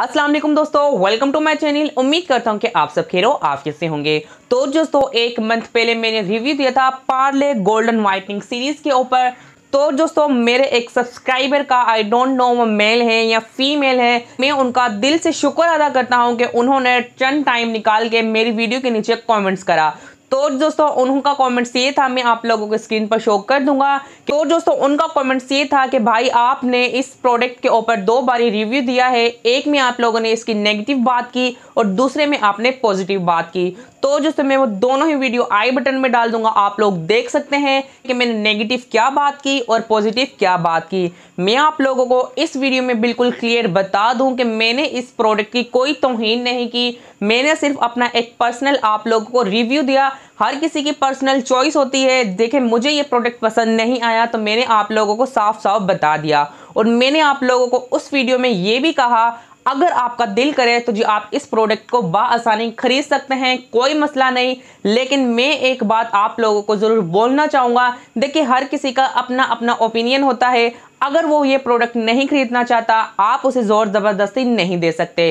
असलम दोस्तों welcome to my channel उम्मीद करता हूँ कि आप सब खेलो आप कैसे होंगे तो दोस्तों एक मंथ पहले मैंने रिव्यू दिया था पार्ले गोल्डन वाइटनिंग सीरीज़ के ऊपर तो दोस्तों मेरे एक सब्सक्राइबर का आई डोंट नो वो मेल है या फीमेल है मैं उनका दिल से शुक्र अदा करता हूँ कि उन्होंने चंद टाइम निकाल के मेरी वीडियो के नीचे कमेंट्स करा तो दोस्तों उनका कमेंट्स ये था मैं आप लोगों को स्क्रीन पर शो कर दूंगा तो दोस्तों उनका कमेंट्स ये था कि भाई आपने इस प्रोडक्ट के ऊपर दो बारी रिव्यू दिया है एक में आप लोगों ने इसकी नेगेटिव बात की और दूसरे में आपने पॉजिटिव बात की तो जो समय वो दोनों ही वीडियो आई बटन में डाल दूंगा आप लोग देख सकते हैं कि मैंने नेगेटिव क्या बात की और पॉजिटिव क्या बात की मैं आप लोगों को इस वीडियो में बिल्कुल क्लियर बता दूं कि मैंने इस प्रोडक्ट की कोई तोहन नहीं की मैंने सिर्फ अपना एक पर्सनल आप लोगों को रिव्यू दिया हर किसी की पर्सनल चॉइस होती है देखें मुझे ये प्रोडक्ट पसंद नहीं आया तो मैंने आप लोगों को साफ साफ बता दिया और मैंने आप लोगों को उस वीडियो में ये भी कहा अगर आपका दिल करे तो जी आप इस प्रोडक्ट को आसानी खरीद सकते हैं कोई मसला नहीं लेकिन मैं एक बात आप लोगों को ज़रूर बोलना चाहूँगा देखिए हर किसी का अपना अपना ओपिनियन होता है अगर वो ये प्रोडक्ट नहीं खरीदना चाहता आप उसे ज़ोर ज़बरदस्ती नहीं दे सकते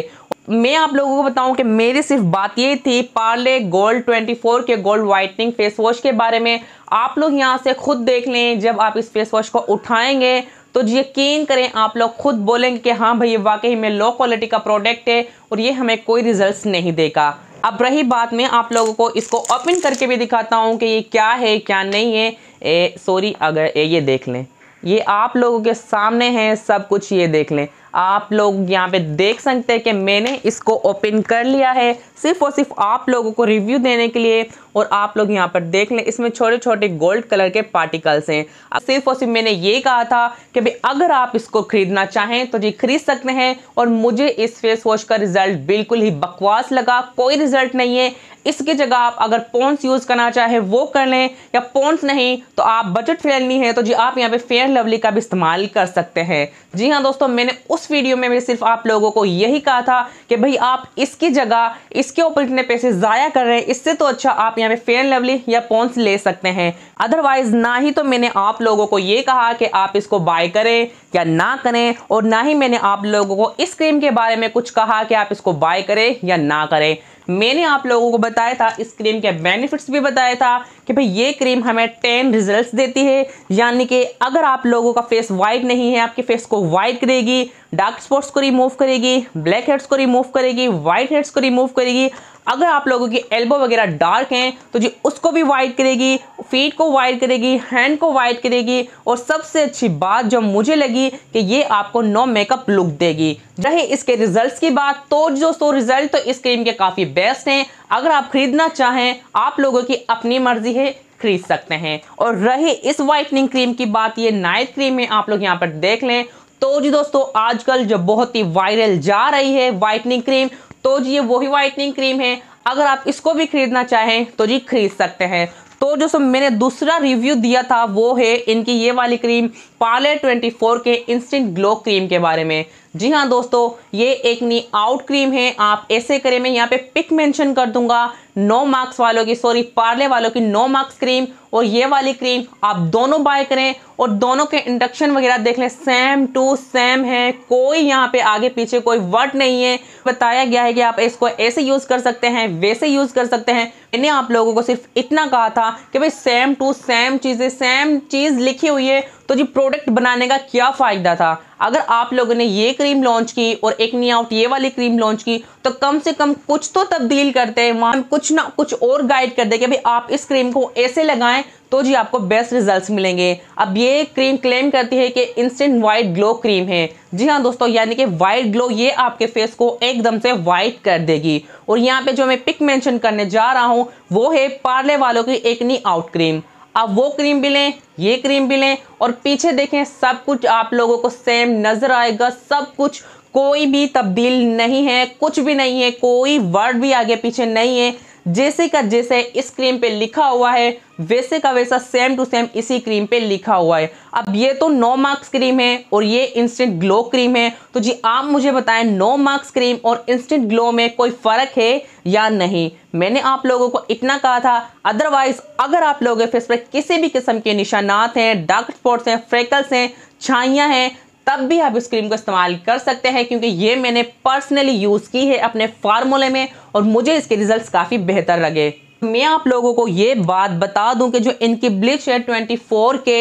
मैं आप लोगों को बताऊं कि मेरी सिर्फ बात ये थी पार्ले गोल्ड 24 के गोल्ड वाइटनिंग फेस वॉश के बारे में आप लोग यहाँ से खुद देख लें जब आप इस फेस वॉश को उठाएंगे तो यकीन करें आप लोग खुद बोलेंगे कि हाँ भाई ये वाकई में लो क्वालिटी का प्रोडक्ट है और ये हमें कोई रिजल्ट नहीं देगा अब रही बात मैं आप लोगों को इसको ओपन करके भी दिखाता हूँ कि ये क्या है क्या नहीं है सॉरी अगर ए, ये देख लें ये आप लोगों के सामने है सब कुछ ये देख लें आप लोग यहाँ पे देख सकते हैं कि मैंने इसको ओपन कर लिया है सिर्फ और सिर्फ आप लोगों को रिव्यू देने के लिए और आप लोग यहाँ पर देख लें इसमें छोटे छोटे गोल्ड कलर के पार्टिकल्स हैं सिर्फ और सिर्फ मैंने ये कहा था कि भाई अगर आप इसको खरीदना चाहें तो जी खरीद सकते हैं और मुझे इस फेस वॉश का रिजल्ट बिल्कुल ही बकवास लगा कोई रिजल्ट नहीं है इसकी जगह आप अगर पोन्स यूज़ करना चाहे वो कर लें या पोन्स नहीं तो आप बजट फ्रेंडली है तो जी आप यहाँ पे फेयर लवली का भी इस्तेमाल कर सकते हैं जी हाँ दोस्तों मैंने उस उस वीडियो में मैंने सिर्फ आप लोगों को यही कहा था कि भाई आप इसकी जगह इसके ऊपर इतने पैसे ज़ाया कर रहे हैं इससे तो अच्छा आप यहाँ पे फेयर लवली या पोन्स ले सकते हैं अदरवाइज ना ही तो मैंने आप लोगों को ये कहा कि आप इसको बाय करें या ना करें और ना ही मैंने आप लोगों को इस क्रीम के बारे में कुछ कहा कि आप इसको बाय करें या ना करें मैंने आप लोगों को बताया था इस क्रीम के बेनिफिट्स भी बताया था कि भाई ये क्रीम हमें टेन रिजल्ट्स देती है यानी कि अगर आप लोगों का फेस वाइट नहीं है आपके फेस को वाइट करेगी डार्क स्पॉट्स को रिमूव करेगी ब्लैक हेड्स को रिमूव करेगी वाइट हेड्स को रिमूव करेगी अगर आप लोगों की एल्बो वगैरह डार्क हैं तो जी उसको भी वाइट करेगी फीट को वाइट करेगी हैंड को वाइट करेगी और सबसे अच्छी बात जो मुझे लगी कि ये आपको नो मेकअप लुक देगी रही इसके रिजल्ट्स की बात तो सो रिजल्ट तो इस क्रीम के काफ़ी बेस्ट हैं अगर आप खरीदना चाहें आप लोगों की अपनी मर्जी है खरीद सकते हैं और रही इस वाइटनिंग क्रीम की बात ये नाइट क्रीम है आप लोग यहाँ पर देख लें तो जी दोस्तों आजकल जो बहुत ही वायरल जा रही है वाइटनिंग क्रीम तो जी ये वही वाइटनिंग क्रीम है अगर आप इसको भी खरीदना चाहें तो जी खरीद सकते हैं तो जो सब मैंने दूसरा रिव्यू दिया था वो है इनकी ये वाली क्रीम पार्ले 24 के इंस्टेंट ग्लो क्रीम के बारे में जी हाँ दोस्तों ये एक नी आउट क्रीम है आप ऐसे करें मैं यहाँ पे पिक मेंशन कर दूंगा नो मार्क्स वालों की सॉरी पार्ले वालों की नो मार्क्स क्रीम और ये वाली क्रीम आप दोनों बाय करें और दोनों के इंडक्शन वगैरह देख लें सेम टू सेम है कोई यहाँ पे आगे पीछे कोई वर्ड नहीं है बताया गया है कि आप इसको ऐसे यूज़ कर सकते हैं वैसे यूज़ कर सकते हैं मैंने आप लोगों को सिर्फ इतना कहा था कि भाई सेम टू सेम चीज़ें सेम चीज़ लिखी हुई है तो जी प्रोडक्ट बनाने का क्या फ़ायदा था अगर आप लोगों ने ये क्रीम लॉन्च की और एक नी आउट ये वाली क्रीम लॉन्च की तो कम से कम कुछ तो तब्दील करते हैं वहाँ कुछ ना कुछ और गाइड कर दे कि भाई आप इस क्रीम को ऐसे लगाए लगाएं तो जी आपको बेस्ट रिजल्ट्स मिलेंगे अब ये क्रीम क्लेम करती है कि इंस्टेंट वाइट ग्लो क्रीम है जी हाँ दोस्तों यानी कि वाइट ग्लो ये आपके फेस को एकदम से वाइट कर देगी और यहाँ पे जो मैं पिक मेंशन करने जा रहा हूँ वो है पार्ले वालों की एक नी आउट क्रीम आप वो क्रीम भी लें ये क्रीम भी लें और पीछे देखें सब कुछ आप लोगों को सेम नज़र आएगा सब कुछ कोई भी तब्दील नहीं है कुछ भी नहीं है कोई वर्ड भी आगे पीछे नहीं है जैसे का जैसे इस क्रीम पे लिखा हुआ है वैसे का वैसा सेम टू सेम इसी क्रीम पे लिखा हुआ है अब ये तो नो मार्क्स क्रीम है और ये इंस्टेंट ग्लो क्रीम है तो जी आप मुझे बताएं नो मार्क्स क्रीम और इंस्टेंट ग्लो में कोई फ़र्क है या नहीं मैंने आप लोगों को इतना कहा था अदरवाइज अगर आप लोगों के फेस पर किसी भी किस्म के निशानात हैं डार्क स्पॉट्स हैं फ्रेकल्स हैं छाइयाँ हैं तब भी आप इस क्रीम को इस्तेमाल कर सकते हैं क्योंकि ये मैंने पर्सनली यूज़ की है अपने फार्मूले में और मुझे इसके रिजल्ट्स काफ़ी बेहतर लगे मैं आप लोगों को ये बात बता दूं कि जो इनकी ब्लिच है 24 के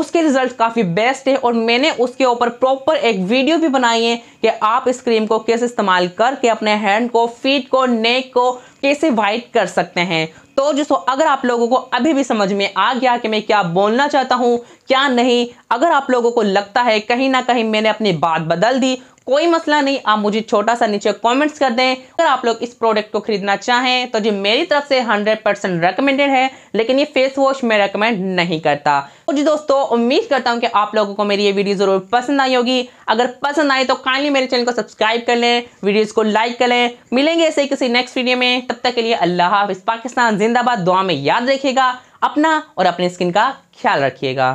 उसके रिजल्ट काफ़ी बेस्ट है और मैंने उसके ऊपर प्रॉपर एक वीडियो भी बनाई है कि आप इस क्रीम को कैसे इस्तेमाल करके अपने हैंड को फीट को नेक को कैसे वाइट कर सकते हैं तो जिसको अगर आप लोगों को अभी भी समझ में आ गया कि मैं क्या बोलना चाहता हूँ क्या नहीं अगर आप लोगों को लगता है कहीं ना कहीं मैंने अपनी बात बदल दी कोई मसला नहीं आप मुझे छोटा सा नीचे कमेंट्स कर दें अगर आप लोग इस प्रोडक्ट को खरीदना चाहें तो जी मेरी तरफ से 100 परसेंट रिकमेंडेड है लेकिन ये फेस वॉश मैं रिकमेंड नहीं करता तो जी दोस्तों उम्मीद करता हूँ कि आप लोगों को मेरी ये वीडियो ज़रूर पसंद आई होगी अगर पसंद आए तो काइंडली मेरे चैनल को सब्सक्राइब कर लें वीडियोज़ को लाइक कर लें मिलेंगे ऐसे किसी नेक्स्ट वीडियो में तब तक के लिए अल्लाह हाफ पाकिस्तान जिंदाबाद दुआ में याद रखेगा अपना और अपने स्किन का ख्याल रखिएगा